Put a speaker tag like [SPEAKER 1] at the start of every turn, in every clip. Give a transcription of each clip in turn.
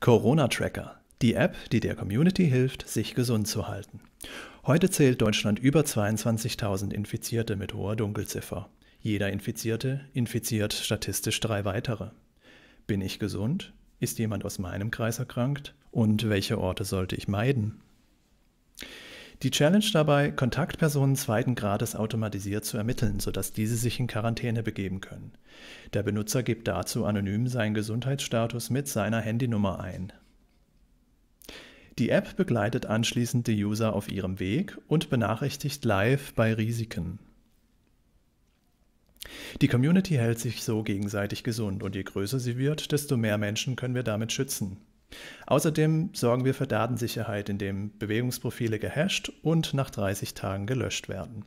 [SPEAKER 1] Corona Tracker, die App, die der Community hilft, sich gesund zu halten. Heute zählt Deutschland über 22.000 Infizierte mit hoher Dunkelziffer. Jeder Infizierte infiziert statistisch drei weitere. Bin ich gesund? Ist jemand aus meinem Kreis erkrankt? Und welche Orte sollte ich meiden? Die Challenge dabei, Kontaktpersonen zweiten Grades automatisiert zu ermitteln, sodass diese sich in Quarantäne begeben können. Der Benutzer gibt dazu anonym seinen Gesundheitsstatus mit seiner Handynummer ein. Die App begleitet anschließend die User auf ihrem Weg und benachrichtigt live bei Risiken. Die Community hält sich so gegenseitig gesund und je größer sie wird, desto mehr Menschen können wir damit schützen. Außerdem sorgen wir für Datensicherheit, indem Bewegungsprofile gehasht und nach 30 Tagen gelöscht werden.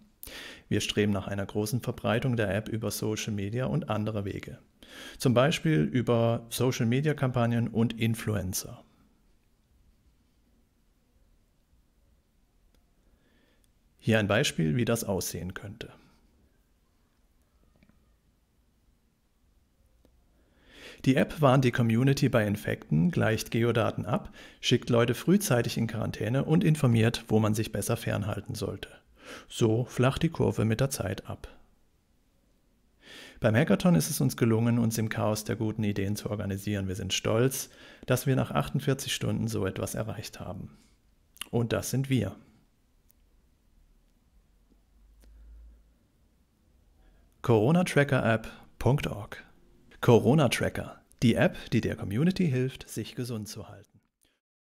[SPEAKER 1] Wir streben nach einer großen Verbreitung der App über Social Media und andere Wege. Zum Beispiel über Social Media Kampagnen und Influencer. Hier ein Beispiel, wie das aussehen könnte. Die App warnt die Community bei Infekten, gleicht Geodaten ab, schickt Leute frühzeitig in Quarantäne und informiert, wo man sich besser fernhalten sollte. So flacht die Kurve mit der Zeit ab. Beim Hackathon ist es uns gelungen, uns im Chaos der guten Ideen zu organisieren. Wir sind stolz, dass wir nach 48 Stunden so etwas erreicht haben. Und das sind wir. coronatrackerapp.org Corona Tracker, die App, die der Community hilft, sich gesund zu halten.